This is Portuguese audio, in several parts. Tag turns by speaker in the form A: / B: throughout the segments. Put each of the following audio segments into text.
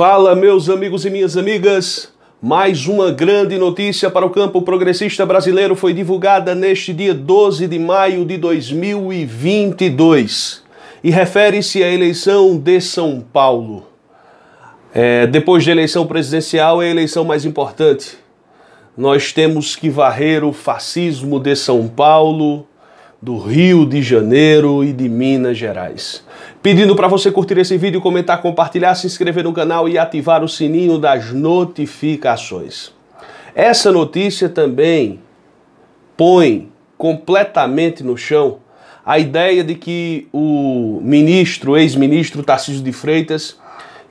A: Fala, meus amigos e minhas amigas. Mais uma grande notícia para o campo progressista brasileiro foi divulgada neste dia 12 de maio de 2022 e refere-se à eleição de São Paulo. É, depois da eleição presidencial, é a eleição mais importante. Nós temos que varrer o fascismo de São Paulo, do Rio de Janeiro e de Minas Gerais. Pedindo para você curtir esse vídeo, comentar, compartilhar, se inscrever no canal e ativar o sininho das notificações. Essa notícia também põe completamente no chão a ideia de que o ministro, ex-ministro Tarcísio de Freitas,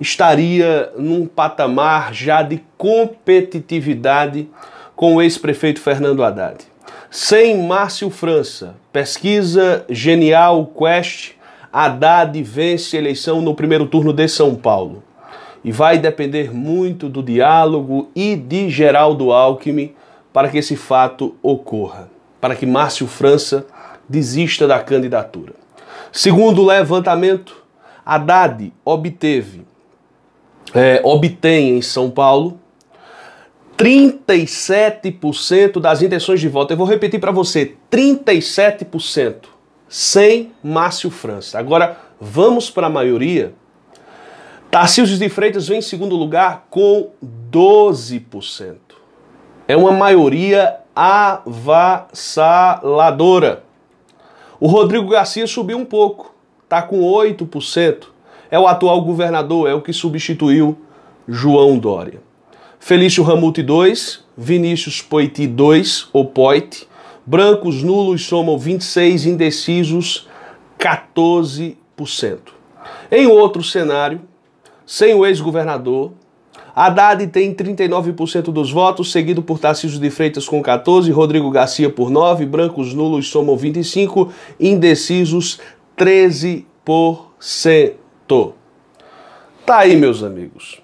A: estaria num patamar já de competitividade com o ex-prefeito Fernando Haddad. Sem Márcio França, pesquisa Genial Quest Haddad vence a eleição no primeiro turno de São Paulo. E vai depender muito do diálogo e de Geraldo Alckmin para que esse fato ocorra, para que Márcio França desista da candidatura. Segundo o levantamento, Haddad obteve, é, obtém em São Paulo 37% das intenções de voto. Eu vou repetir para você: 37% sem Márcio França. Agora, vamos para a maioria. Tarcísio de Freitas vem em segundo lugar com 12%. É uma maioria avassaladora. O Rodrigo Garcia subiu um pouco, está com 8%. É o atual governador, é o que substituiu João Dória. Felício Ramute 2, Vinícius Poiti 2, ou Poiti, Brancos nulos somam 26, indecisos 14%. Em outro cenário, sem o ex-governador, Haddad tem 39% dos votos, seguido por Tarcísio de Freitas com 14, Rodrigo Garcia por 9, brancos nulos somam 25, indecisos 13%. Tá aí, meus amigos.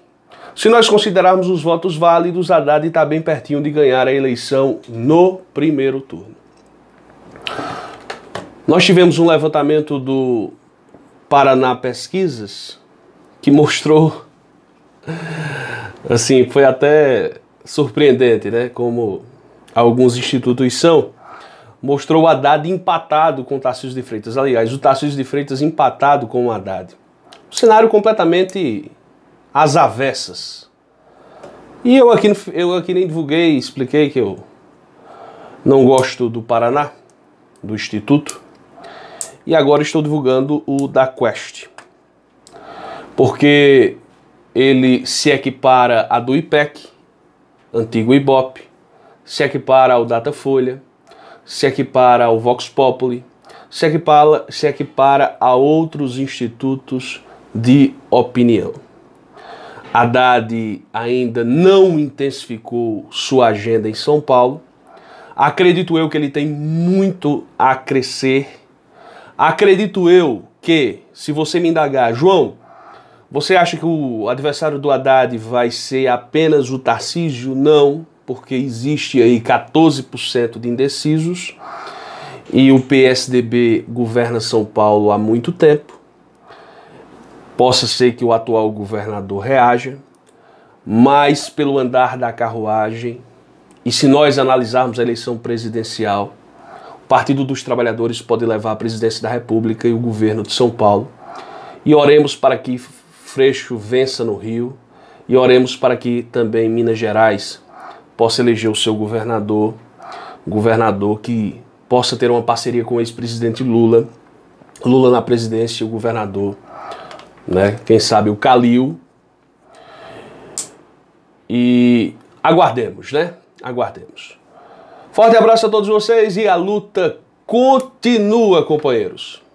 A: Se nós considerarmos os votos válidos, Haddad está bem pertinho de ganhar a eleição no primeiro turno. Nós tivemos um levantamento do Paraná Pesquisas que mostrou, assim, foi até surpreendente, né? Como alguns institutos são, mostrou o Haddad empatado com o Tarcísio de Freitas. Aliás, o Tarcísio de Freitas empatado com o Haddad. Um cenário completamente às avessas. E eu aqui, eu aqui nem divulguei, expliquei que eu não gosto do Paraná, do Instituto, e agora estou divulgando o da Quest, porque ele se equipara a do IPEC, antigo IBOP, se equipara ao Datafolha, se equipara ao Vox Populi, se equipara, se equipara a outros institutos de opinião. Haddad ainda não intensificou sua agenda em São Paulo. Acredito eu que ele tem muito a crescer. Acredito eu que, se você me indagar, João, você acha que o adversário do Haddad vai ser apenas o Tarcísio? Não, porque existe aí 14% de indecisos e o PSDB governa São Paulo há muito tempo. Possa ser que o atual governador reaja, mas pelo andar da carruagem, e se nós analisarmos a eleição presidencial, o Partido dos Trabalhadores pode levar a presidência da República e o governo de São Paulo. E oremos para que Freixo vença no Rio e oremos para que também Minas Gerais possa eleger o seu governador, um governador que possa ter uma parceria com o ex-presidente Lula, Lula na presidência e o governador né? Quem sabe o Calil. E aguardemos, né? Aguardemos. Forte abraço a todos vocês e a luta continua, companheiros.